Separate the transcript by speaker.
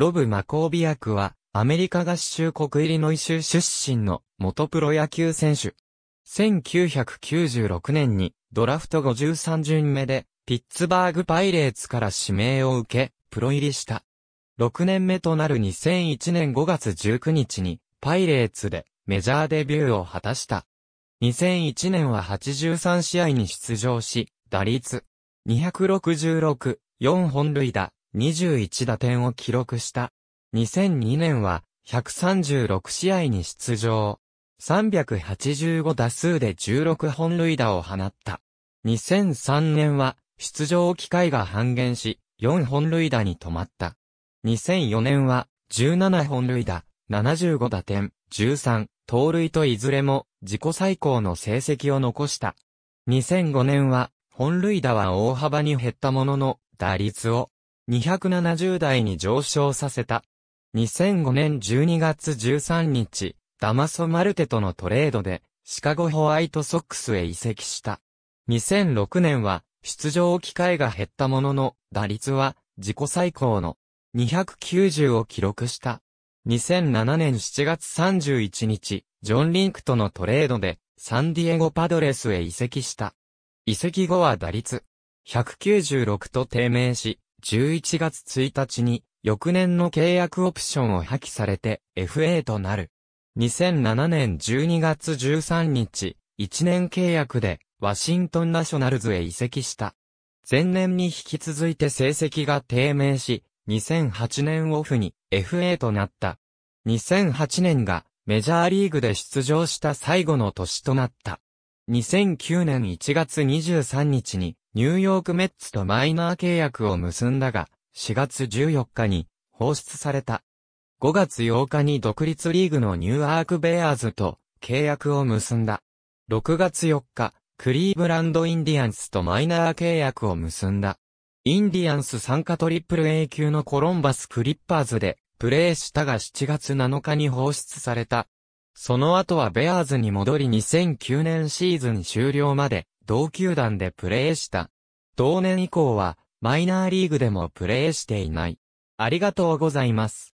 Speaker 1: ロブ・マコービアクは、アメリカ合衆国イリノイ州出身の元プロ野球選手。1996年にドラフト53巡目でピッツバーグパイレーツから指名を受け、プロ入りした。6年目となる2001年5月19日にパイレーツでメジャーデビューを果たした。2001年は83試合に出場し、打率266、4本塁打、21打点を記録した。2002年は136試合に出場。385打数で16本塁打を放った。2003年は出場機会が半減し、4本塁打に止まった。2004年は17本塁打、75打点、13、盗塁といずれも自己最高の成績を残した。2005年は本塁打は大幅に減ったものの打率を270台に上昇させた。2005年12月13日、ダマソ・マルテとのトレードで、シカゴホワイトソックスへ移籍した。2006年は、出場機会が減ったものの、打率は、自己最高の、290を記録した。2007年7月31日、ジョン・リンクとのトレードで、サンディエゴ・パドレスへ移籍した。移籍後は打率、196と低迷し、11月1日に、翌年の契約オプションを破棄されて FA となる。2007年12月13日、1年契約でワシントンナショナルズへ移籍した。前年に引き続いて成績が低迷し、2008年オフに FA となった。2008年がメジャーリーグで出場した最後の年となった。2009年1月23日にニューヨークメッツとマイナー契約を結んだが、4月14日に放出された。5月8日に独立リーグのニューアークベアーズと契約を結んだ。6月4日、クリーブランドインディアンスとマイナー契約を結んだ。インディアンス参加トリプル A 級のコロンバスクリッパーズでプレーしたが7月7日に放出された。その後はベアーズに戻り2009年シーズン終了まで同球団でプレーした。同年以降は、マイナーリーグでもプレーしていない。ありがとうございます。